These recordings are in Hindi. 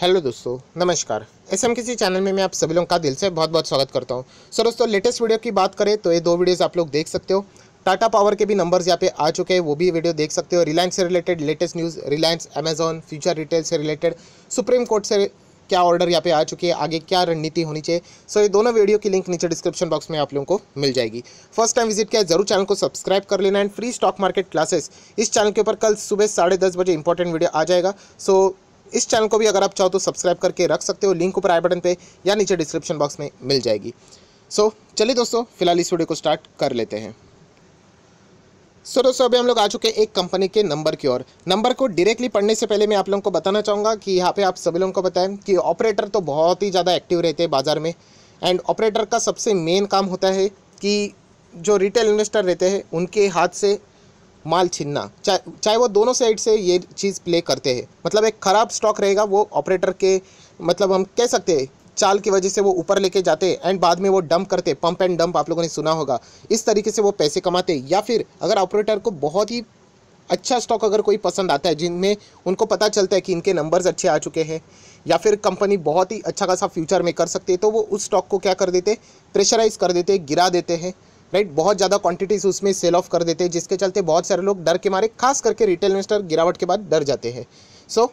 हेलो दोस्तों नमस्कार एस एम किसी चैनल में मैं आप सभी लोगों का दिल से बहुत बहुत स्वागत करता हूं सर दोस्तों लेटेस्ट वीडियो की बात करें तो ये दो वीडियोस आप लोग देख सकते हो टाटा पावर के भी नंबर्स यहाँ पे आ चुके हैं वो भी वीडियो देख सकते हो रिलायंस से related latest news Reliance Amazon Future Retail से रिलेटेड सुप्रीम कोर्ट से क्या ऑर्डर यहाँ पे आ चुकी है आगे क्या रणनीति होनी चाहिए सो ये दोनों वीडियो की लिंक नीचे डिस्क्रिप्शन बॉक्स में आप लोगों को मिल जाएगी फर्स्ट टाइम विजिट किया जरूर चैनल को सब्सक्राइब कर लेना and free stock market classes इस चैनल के ऊपर कल सुबह साढ़े दस बजे इंपॉर्टेंट वीडियो आ जाएगा सो इस चैनल को भी अगर आप चाहो तो सब्सक्राइब करके रख सकते हो लिंक ऊपर आई बटन पे या नीचे डिस्क्रिप्शन बॉक्स में मिल जाएगी सो चलिए दोस्तों फिलहाल इस वीडियो को स्टार्ट कर लेते हैं सो so, दोस्तों अभी हम लोग आ चुके हैं एक कंपनी के नंबर की ओर नंबर को डायरेक्टली पढ़ने से पहले मैं आप लोगों को बताना चाहूँगा कि यहाँ पे आप सभी लोगों को बताएं कि ऑपरेटर तो बहुत ही ज़्यादा एक्टिव रहते हैं बाज़ार में एंड ऑपरेटर का सबसे मेन काम होता है कि जो रिटेल इन्वेस्टर रहते हैं उनके हाथ से माल छीनना चाहे चाहे वो दोनों साइड से ये चीज़ प्ले करते हैं मतलब एक ख़राब स्टॉक रहेगा वो ऑपरेटर के मतलब हम कह सकते हैं चाल की वजह से वो ऊपर लेके जाते एंड बाद में वो डंप करते पंप एंड डंप आप लोगों ने सुना होगा इस तरीके से वो पैसे कमाते या फिर अगर ऑपरेटर को बहुत ही अच्छा स्टॉक अगर कोई पसंद आता है जिनमें उनको पता चलता है कि इनके नंबर्स अच्छे आ चुके हैं या फिर कंपनी बहुत ही अच्छा खासा फ्यूचर में कर सकती है तो वो उस स्टॉक को क्या कर देते प्रेशराइज कर देते गिरा देते हैं राइट बहुत ज़्यादा क्वांटिटीज उसमें सेल ऑफ कर देते हैं जिसके चलते बहुत सारे लोग डर के मारे खास करके रिटेल इन्वेस्टर गिरावट के बाद डर जाते हैं सो so,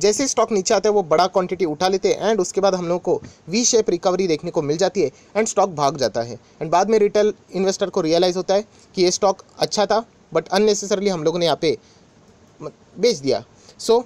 जैसे स्टॉक नीचे आते हैं वो बड़ा क्वांटिटी उठा लेते हैं एंड उसके बाद हम लोग को वी शेप रिकवरी देखने को मिल जाती है एंड स्टॉक भाग जाता है एंड बाद में रिटेल इन्वेस्टर को रियलाइज़ होता है कि ये स्टॉक अच्छा था बट अननेसेसरली हम लोगों ने यहाँ पे बेच दिया सो so,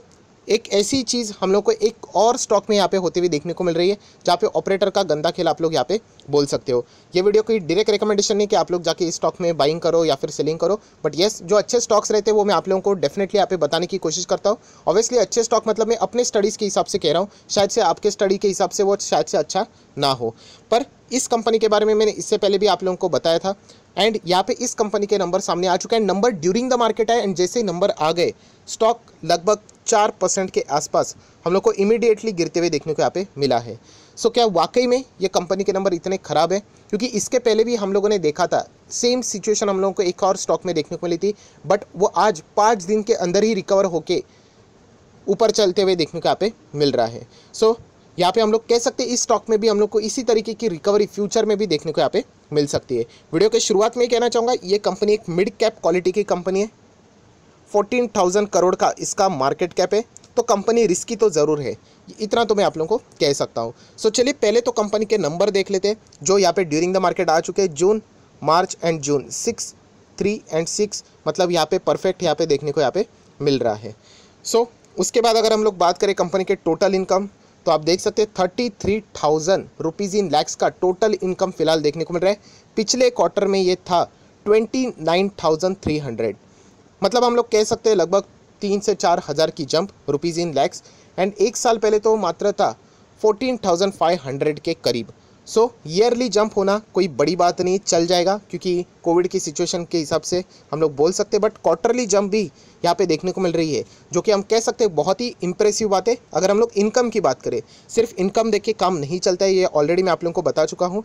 एक ऐसी चीज़ हम लोग को एक और स्टॉक में यहाँ पे होते हुए देखने को मिल रही है जहाँ पे ऑपरेटर का गंदा खेल आप लोग यहाँ पे बोल सकते हो ये वीडियो कोई डायरेक्ट रिकमेंडेशन नहीं कि आप लोग जाके इस स्टॉक में बाइंग करो या फिर सेलिंग करो बट येस जो अच्छे स्टॉक्स रहते हैं वो मैं आप लोगों को डेफिनेटली यहाँ पे बताने की कोशिश करता हूँ ऑब्वियसली अच्छे स्टॉक मतलब मैं अपने स्टडीज़ के हिसाब से कह रहा हूँ शायद से आपके स्टडी के हिसाब से वो शायद से अच्छा ना हो पर इस कंपनी के बारे में मैंने इससे पहले भी आप लोगों को बताया था एंड यहाँ पे इस कंपनी के नंबर सामने आ चुके हैं नंबर ड्यूरिंग द मार्केट है एंड जैसे नंबर आ गए स्टॉक लगभग चार परसेंट के आसपास हम लोग को इमिडिएटली गिरते हुए देखने को यहाँ पे मिला है सो so, क्या वाकई में ये कंपनी के नंबर इतने ख़राब है क्योंकि इसके पहले भी हम लोगों ने देखा था सेम सिचुएशन हम लोगों को एक और स्टॉक में देखने को मिली थी बट वो आज पाँच दिन के अंदर ही रिकवर होके ऊपर चलते हुए देखने को यहाँ पे मिल रहा है सो so, यहाँ पे हम लोग कह सकते हैं इस स्टॉक में भी हम लोग को इसी तरीके की रिकवरी फ्यूचर में भी देखने को यहाँ पे मिल सकती है वीडियो के शुरुआत में ही कहना चाहूँगा ये कंपनी एक मिड कैप क्वालिटी की कंपनी है फोर्टीन थाउजेंड करोड़ का इसका मार्केट कैप है तो कंपनी रिस्की तो ज़रूर है इतना तो मैं आप लोगों को कह सकता हूँ सो so, चलिए पहले तो कंपनी के नंबर देख लेते हैं जो यहाँ पे ड्यूरिंग द मार्केट आ चुके हैं June March and June six three and six मतलब यहाँ पे परफेक्ट यहाँ पे देखने को यहाँ पे मिल रहा है सो so, उसके बाद अगर हम लोग बात करें कंपनी के टोटल इनकम तो आप देख सकते हैं thirty three thousand rupees in lakhs का टोटल इनकम फिलहाल देखने को मिल रहा है पिछले क्वार्टर में ये था twenty nine thousand three hundred मतलब हम लोग कह सकते हैं लगभग तीन से चार हज़ार की jump rupees in lakhs and एक साल पहले तो मात्र था फोर्टीन थाउजेंड फाइव हंड्रेड के करीब सो so, ईयरली जंप होना कोई बड़ी बात नहीं चल जाएगा क्योंकि कोविड की सिचुएशन के हिसाब से हम लोग बोल सकते हैं बट क्वार्टरली जंप भी यहाँ पे देखने को मिल रही है जो कि हम कह सकते हैं बहुत ही इंप्रेसिव बात है अगर हम लोग इनकम की बात करें सिर्फ इनकम देख के काम नहीं चलता है ये ऑलरेडी मैं आप लोगों को बता चुका हूँ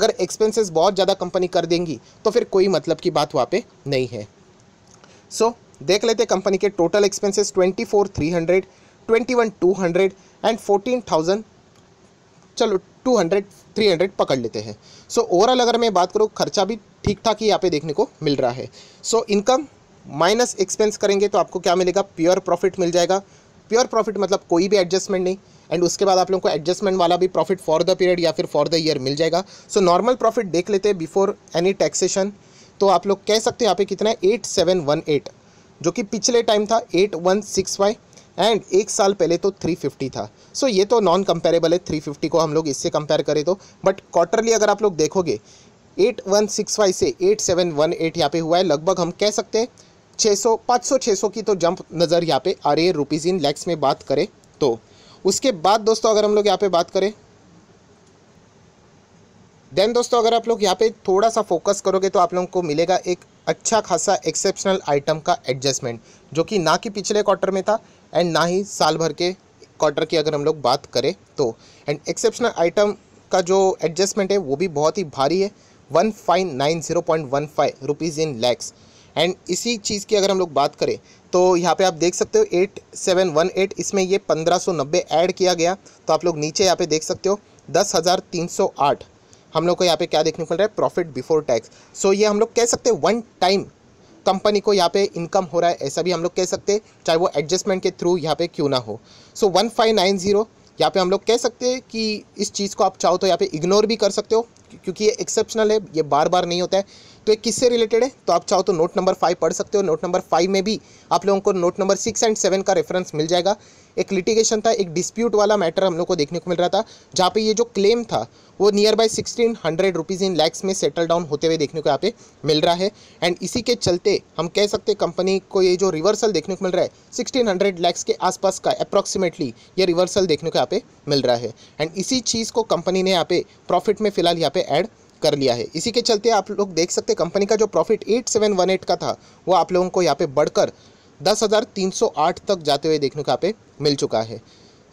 अगर एक्सपेंसेस बहुत ज़्यादा कंपनी कर देंगी तो फिर कोई मतलब की बात वहाँ पर नहीं है सो so, देख लेते कंपनी के total expenses twenty four three hundred twenty one two hundred and fourteen thousand चलो टू हंड्रेड थ्री हंड्रेड पकड़ लेते हैं सो so, ओवरऑल अगर मैं बात करूँ खर्चा भी ठीक ठाक ही यहाँ पे देखने को मिल रहा है so so, income minus expense करेंगे तो आपको क्या मिलेगा प्योर प्रॉफिट मिल जाएगा प्योर प्रॉफिट मतलब कोई भी एडजस्टमेंट नहीं एंड उसके बाद आप लोगों को एडजस्टमेंट वाला भी प्रॉफिट फॉर द पीरियड या फिर फॉर द ईयर मिल जाएगा सो नॉर्मल प्रॉफिट देख लेते हैं बिफोर एनी टैक्सेशन तो आप लोग कह सकते हो यहाँ पे कितना है एट सेवन वन एट जो कि पिछले टाइम था eight one six five and एक साल पहले तो थ्री फिफ्टी था सो so, ये तो नॉन कंपेरेबल है थ्री फिफ्टी को हम लोग इससे कंपेयर करें तो बट क्वार्टरली अगर आप लोग देखोगे एट वन सिक्स फाइव से एट सेवन वन एट यहाँ पे हुआ है लगभग हम कह सकते हैं छः सौ पाँच सौ छः सौ की तो जंप नज़र यहाँ पे आ रही है रुपीज़ इन लैक्स में बात करें तो उसके बाद दोस्तों अगर हम लोग यहाँ पे बात करें देन दोस्तों अगर आप लोग यहाँ पे थोड़ा सा फोकस करोगे तो आप लोगों को मिलेगा एक अच्छा खासा एक्सेप्शनल आइटम का एडजस्टमेंट जो कि ना कि पिछले क्वार्टर में था एंड ना ही साल भर के क्वार्टर की अगर हम लोग बात करें तो एंड एक्सेप्शनल आइटम का जो एडजस्टमेंट है वो भी बहुत ही भारी है one five nine zero point one five rupees in lakhs and इसी चीज़ की अगर हम लोग बात करें तो यहाँ पे आप देख सकते हो एट सेवन वन एट इसमें ये पंद्रह सौ नब्बे ऐड किया गया तो आप लोग नीचे यहाँ पे देख सकते हो दस हज़ार तीन सौ आठ हम लोग को यहाँ पे क्या देखने को मिल रहा है प्रॉफिट बिफोर टैक्स सो ये हम लोग कह सकते हैं वन टाइम कंपनी को यहाँ पे इनकम हो रहा है ऐसा भी हम लोग कह सकते हैं चाहे वो एडजस्टमेंट के थ्रू यहाँ पे क्यों ना हो so one five nine zero यहाँ पे हम लोग कह सकते हैं कि इस चीज़ को आप चाहो तो यहाँ पे इग्नोर भी कर सकते हो क्योंकि ये एक्सेप्शनल है ये बार बार नहीं होता है तो ये किससे रिलेटेड है तो आप चाहो तो नोट नंबर फाइव पढ़ सकते हो नोट नंबर फाइव में भी आप लोगों को note number six and seven का रेफरेंस मिल जाएगा एक लिटिगेशन था एक डिस्प्यूट वाला मैटर हम लोग को देखने को मिल रहा था जहाँ पे ये जो क्लेम था वो near by sixteen hundred rupees in lakhs में सेटल डाउन होते हुए देखने को यहाँ पे मिल रहा है एंड इसी के चलते हम कह सकते हैं कंपनी को ये जो रिवर्सल देखने को मिल रहा है सिक्सटीन हंड्रेड लैक्स के आसपास का अप्रॉक्सीमेटली ये रिवर्सल देखने को यहाँ पे मिल रहा है एंड इसी चीज़ को कंपनी ने यहाँ पे प्रॉफिट में फिलहाल यहाँ पे ऐड कर लिया है इसी के चलते आप लोग देख सकते कंपनी का जो प्रॉफिट 8718 का था वो आप लोगों को यहाँ पे बढ़कर 10,308 तक जाते हुए देखने को यहाँ पे मिल चुका है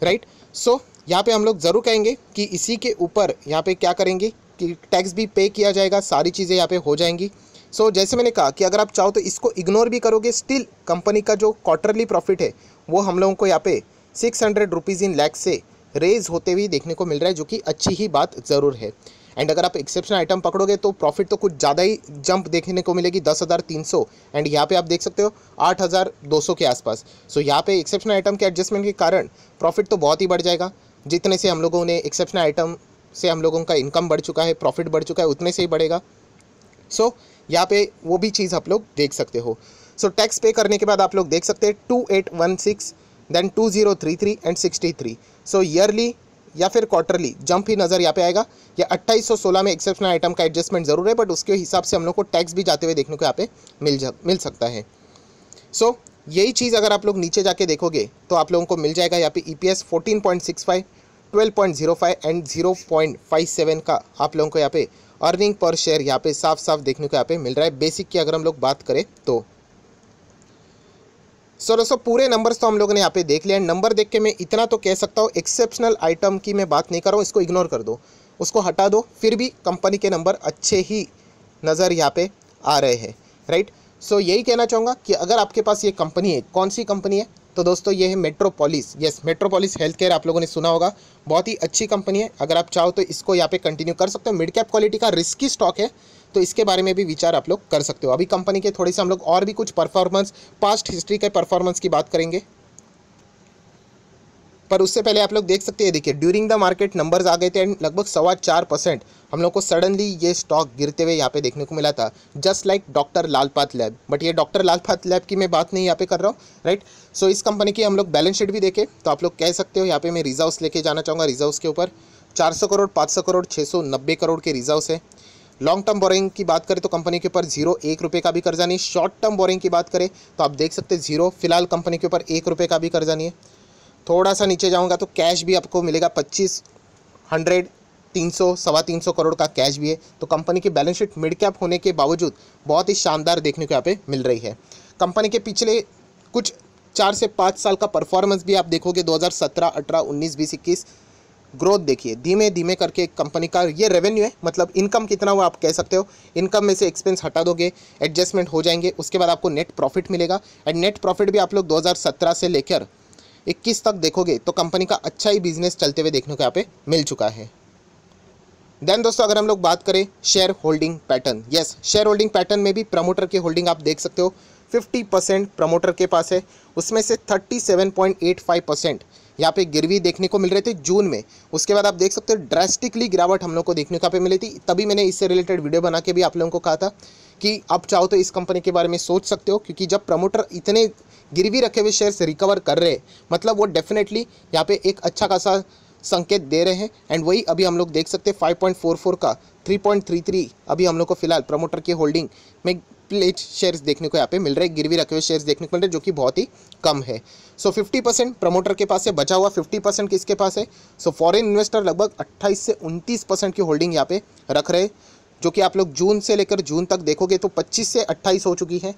राइट सो यहाँ पे हम लोग ज़रूर कहेंगे कि इसी के ऊपर यहाँ पे क्या करेंगे कि टैक्स भी पे किया जाएगा सारी चीज़ें यहाँ पर हो जाएंगी सो so, जैसे मैंने कहा कि अगर आप चाहो तो इसको इग्नोर भी करोगे स्टिल कंपनी का जो क्वार्टरली प्रॉफिट है वो हम लोगों को यहाँ पे six hundred rupees in lakhs से रेज होते हुए देखने को मिल रहा है जो कि अच्छी ही बात ज़रूर है एंड अगर आप एक्सेप्शन आइटम पकड़ोगे तो प्रॉफिट तो कुछ ज़्यादा ही जंप देखने को मिलेगी दस हज़ार तीन सौ एंड यहाँ पे आप देख सकते हो आठ हज़ार दो सौ के आसपास सो यहाँ पे एक्सेप्शन आइटम के एडजस्टमेंट के कारण प्रॉफिट तो बहुत ही बढ़ जाएगा जितने से हम लोगों ने एक्सेप्शन आइटम से हम लोगों का इनकम बढ़ चुका है प्रॉफिट बढ़ चुका है उतने से ही बढ़ेगा सो so, यहाँ पे वो भी चीज़ आप लोग देख सकते हो सो so, टैक्स पे करने के बाद आप लोग देख सकते हैं two eight one six then two zero three three and sixty three so yearly या फिर क्वार्टरली जंप ही नज़र यहाँ पे आएगा या 2816 में एक्सेप्शनल आइटम का एडजस्टमेंट ज़रूर है बट उसके हिसाब से हम लोग को टैक्स भी जाते हुए देखने को यहाँ पे मिल जा मिल सकता है सो so, यही चीज़ अगर आप लोग नीचे जाके देखोगे तो आप लोगों को मिल जाएगा यहाँ पे E P S fourteen point six five twelve point zero five and zero point five seven का आप लोगों को यहाँ पे अर्निंग पर शेयर यहाँ पे साफ साफ देखने को यहाँ पे मिल रहा है बेसिक की अगर हम लोग बात करें तो सो दोस्तों पूरे नंबर्स तो हम लोग ने यहाँ पे देख लिया नंबर देख के मैं इतना तो कह सकता हूँ एक्सेप्शनल आइटम की मैं बात नहीं कर रहा हूँ इसको इग्नोर कर दो उसको हटा दो फिर भी कंपनी के नंबर अच्छे ही नज़र यहाँ पे आ रहे हैं राइट सो यही कहना चाहूँगा कि अगर आपके पास ये कंपनी है कौन सी कंपनी है तो दोस्तों ये है Metropolis yes Metropolis health care आप लोगों ने सुना होगा बहुत ही अच्छी कंपनी है अगर आप चाहो तो इसको यहाँ पे कंटिन्यू कर सकते हो मिड कैप क्वालिटी का रिस्की स्टॉक है तो इसके बारे में भी विचार आप लोग कर सकते हो अभी कंपनी के थोड़े से हम लोग और भी कुछ परफॉर्मेंस पास्ट हिस्ट्री के परफॉर्मेंस की बात करेंगे पर उससे पहले आप लोग देख सकते हैं देखिए ड्यूरिंग द मार्केट नंबर्स आ गए थे एंड लगभग सवा चार परसेंट हम लोग को सडनली ये स्टॉक गिरते हुए यहाँ पे देखने को मिला था just like doctor Lalpath lab but ये डॉक्टर लालपात लैब की मैं बात नहीं यहाँ पे कर रहा हूँ राइट सो इस कंपनी की हम लोग बैलेंस शीट भी देखें तो आप लोग कह सकते हो यहाँ पे मैं रिजर्व लेके जाना चाहूँगा रिजर्व के ऊपर चार सौ करोड़ पाँच सौ करोड़ छः सौ नब्बे करोड़ के रिजर्व है लॉन्ग टर्म बोरिंग की बात करें तो कंपनी के ऊपर जीरो एक रुपये का भी कर्जा नहीं शॉर्ट टर्म बोरिंग की बात करें तो आप देख सकते हैं जीरो फिलहाल कंपनी के ऊपर एक रुपये का भी कर्जा नहीं है थोड़ा सा नीचे जाऊँगा तो कैश भी आपको मिलेगा पच्चीस हंड्रेड तीन सौ सवा तीन सौ करोड़ का कैश भी है तो कंपनी की बैलेंस शीट मिड कैप होने के बावजूद बहुत ही शानदार देखने को यहाँ पे मिल रही है कंपनी के पिछले कुछ चार से पाँच साल का परफॉर्मेंस भी आप देखोगे 2017, 18, 19, बीस इक्कीस ग्रोथ देखिए धीमे धीमे करके कंपनी का ये रेवेन्यू है मतलब इनकम कितना हुआ आप कह सकते हो इनकम में से एक्सपेंस हटा दोगे एडजस्टमेंट हो जाएंगे उसके बाद आपको नेट प्रॉफिट मिलेगा एंड नेट प्रॉफिट भी आप लोग 2017 से लेकर 2021 तक देखोगे तो कंपनी का अच्छा ही बिजनेस चलते हुए देखने को यहाँ पे मिल चुका है देन दोस्तों अगर हम लोग बात करें share holding pattern yes share holding pattern में भी प्रमोटर की होल्डिंग आप देख सकते हो 50 परसेंट प्रमोटर के पास है उसमें से 37.85 परसेंट यहाँ पे गिरवी देखने को मिल रहे थे जून में उसके बाद आप देख सकते हो ड्रेस्टिकली गिरावट हम लोग को देखने को यहाँ पे मिली थी तभी मैंने इससे रिलेटेड वीडियो बना के भी आप लोगों को कहा था कि आप चाहो तो इस कंपनी के बारे में सोच सकते हो क्योंकि जब प्रमोटर इतने गिरवी रखे हुए शेयर्स रिकवर कर रहे मतलब वो डेफिनेटली यहाँ पे एक अच्छा खासा संकेत दे रहे हैं एंड वही अभी हम लोग देख सकते हैं 5.44 का 3.33 अभी हम लोग को फिलहाल प्रमोटर की होल्डिंग में प्लेट शेयर्स देखने को यहाँ पे मिल रहे हैं गिरवी रखे हुए शेयर्स देखने को मिल रहे हैं जो कि बहुत ही कम है सो फिफ्टी परसेंट प्रमोटर के पास है बचा हुआ फिफ्टी परसेंट किसके पास है सो फॉरन इन्वेस्टर लगभग अट्ठाईस से उनतीस परसेंट की होल्डिंग यहाँ पे रख रहे हैं जो कि आप लोग जून से लेकर जून तक देखोगे तो 25 से 28 हो चुकी है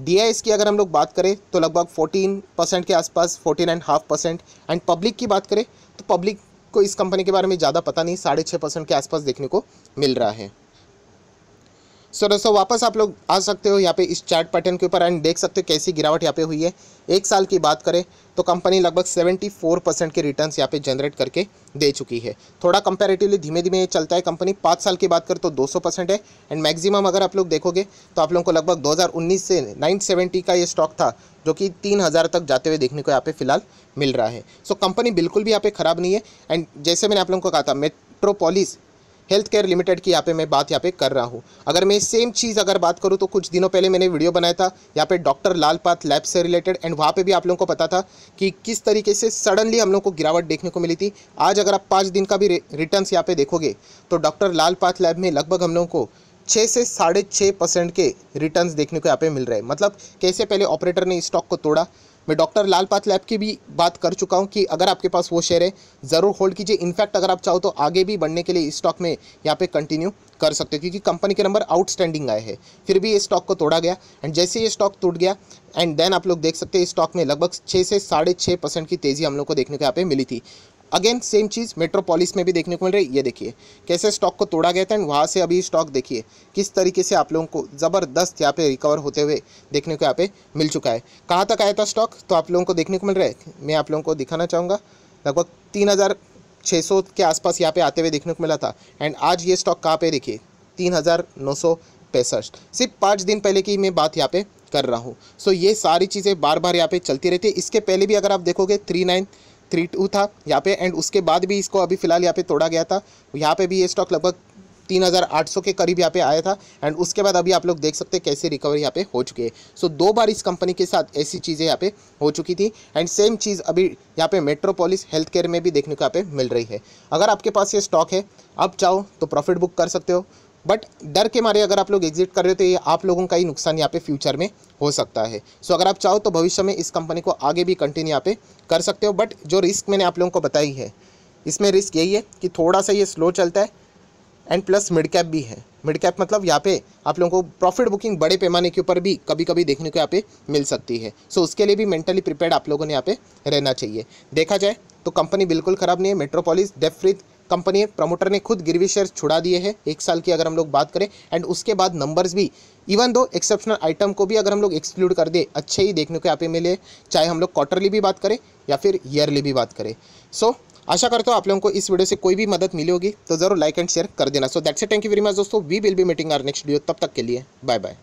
डी की अगर हम लोग बात करें तो लगभग 14 परसेंट के आसपास 14 and half percent and public की बात करें तो पब्लिक को इस कंपनी के बारे में ज़्यादा पता नहीं साढ़े छः परसेंट के आसपास देखने को मिल रहा है सो दोस्तों वापस आप लोग आ सकते हो यहाँ पे इस चार्ट पैटर्न के ऊपर एंड देख सकते हो कैसी गिरावट यहाँ पे हुई है एक साल की बात करें तो कंपनी लगभग 74 परसेंट के रिटर्न यहाँ पे जनरेट करके दे चुकी है थोड़ा कंपेरेटिवली धीमे धीमे ये चलता है कंपनी पाँच साल की बात करें तो 200 परसेंट है एंड मैक्सिमम अगर आप लोग देखोगे तो आप लोगों को लगभग 2019 से 970 का ये स्टॉक था जो कि 3000 तक जाते हुए देखने को यहाँ पे फिलहाल मिल रहा है सो so, कंपनी बिल्कुल भी यहाँ पे ख़राब नहीं है एंड जैसे मैंने आप लोगों को कहा था मेट्रोपोलिस हेल्थ केयर लिमिटेड की यहाँ पे मैं बात यहाँ पे कर रहा हूँ अगर मैं सेम चीज़ अगर बात करूँ तो कुछ दिनों पहले मैंने वीडियो बनाया था यहाँ पे डॉक्टर लाल पाथ लैब से रिलेटेड एंड वहाँ पे भी आप लोगों को पता था कि किस तरीके से सडनली हम लोग को गिरावट देखने को मिली थी आज अगर आप पाँच दिन का भी रिटर्न यहाँ पे देखोगे तो डॉक्टर लाल पाथ लैब में लगभग हम लोगों को छः से साढ़े छः परसेंट के रिटर्न देखने को यहाँ पे मिल रहे हैं मतलब कैसे पहले ऑपरेटर ने स्टॉक को तोड़ा मैं डॉक्टर लाल पाथ लैब की भी बात कर चुका हूँ कि अगर आपके पास वो शेयर है ज़रूर होल्ड कीजिए इनफैक्ट अगर आप चाहो तो आगे भी बढ़ने के लिए इस स्टॉक में यहाँ पे कंटिन्यू कर सकते हो क्योंकि कंपनी के नंबर आउटस्टैंडिंग आए हैं फिर भी ये स्टॉक को तोड़ा गया एंड जैसे ये स्टॉक टूट गया एंड देन आप लोग देख सकते हैं इस स्टॉक में लगभग छः से साढ़े छः परसेंट की तेज़ी हम लोग को देखने को यहाँ पे मिली थी अगेन सेम चीज़ मेट्रोपॉलिस में भी देखने को मिल रही है ये देखिए कैसे स्टॉक को तोड़ा गया था एंड वहाँ से अभी स्टॉक देखिए किस तरीके से आप लोगों को ज़बरदस्त यहाँ पे रिकवर होते हुए देखने को यहाँ पे मिल चुका है कहाँ तक आया था स्टॉक तो आप लोगों को देखने को मिल रहा है मैं आप लोगों को दिखाना चाहूँगा लगभग तीन हज़ार छः सौ के आसपास यहाँ पे आते हुए देखने को मिला था एंड आज ये स्टॉक कहाँ पर देखिए तीन हज़ार नौ सौ पैंसठ सिर्फ पाँच दिन पहले की मैं बात यहाँ पर कर रहा हूँ सो ये सारी चीज़ें बार बार यहाँ पे चलती रहती है इसके पहले भी अगर आप देखोगे थ्री नाइन थ्री टू था यहाँ पे एंड उसके बाद भी इसको अभी फिलहाल यहाँ पे तोड़ा गया था यहाँ पे भी ये स्टॉक लगभग तीन हज़ार आठ सौ के करीब यहाँ पे आया था एंड उसके बाद अभी आप लोग देख सकते हैं कैसे रिकवरी यहाँ पे हो चुकी है सो so, दो बार इस कंपनी के साथ ऐसी चीज़ें यहाँ पे हो चुकी थी एंड सेम चीज़ अभी यहाँ पे मेट्रोपोलिस हेल्थ केयर में भी देखने को यहाँ पे मिल रही है अगर आपके पास ये स्टॉक है आप चाहो तो प्रॉफिट बुक कर सकते हो बट डर के मारे अगर आप लोग एग्जिट कर रहे हो तो ये आप लोगों का ही नुकसान यहाँ पे फ्यूचर में हो सकता है सो अगर आप चाहो तो भविष्य में इस कंपनी को आगे भी कंटिन्यू यहाँ पे कर सकते हो बट जो रिस्क मैंने आप लोगों को बताई है इसमें रिस्क यही है कि थोड़ा सा ये स्लो चलता है एंड प्लस मिड कैप भी है मिड कैप मतलब यहाँ पे आप लोगों को प्रॉफिट बुकिंग बड़े पैमाने के ऊपर भी कभी कभी देखने को यहाँ पे मिल सकती है सो so, उसके लिए भी मेंटली प्रिपेयर्ड आप लोगों ने यहाँ पे रहना चाहिए देखा जाए तो कंपनी बिल्कुल ख़राब नहीं है मेट्रोपोलिस डेफ्रिथ कंपनी प्रमोटर ने खुद गिरवी शेयर छुड़ा दिए हैं एक साल की अगर हम लोग बात करें एंड उसके बाद नंबर्स भी इवन दो एक्सेप्शनल आइटम को भी अगर हम लोग एक्सक्लूड कर दे अच्छे ही देखने को यहाँ पे मिले चाहे हम लोग क्वार्टरली भी बात करें या फिर ईयरली भी बात करें सो so, आशा करता हूँ आप लोगों को इस वीडियो से कोई भी मदद मिली होगी तो जरूर लाइक एंड शेयर कर देना so that's a thank you very much दोस्तों we will be meeting our next video तब तक के लिए बाय बाय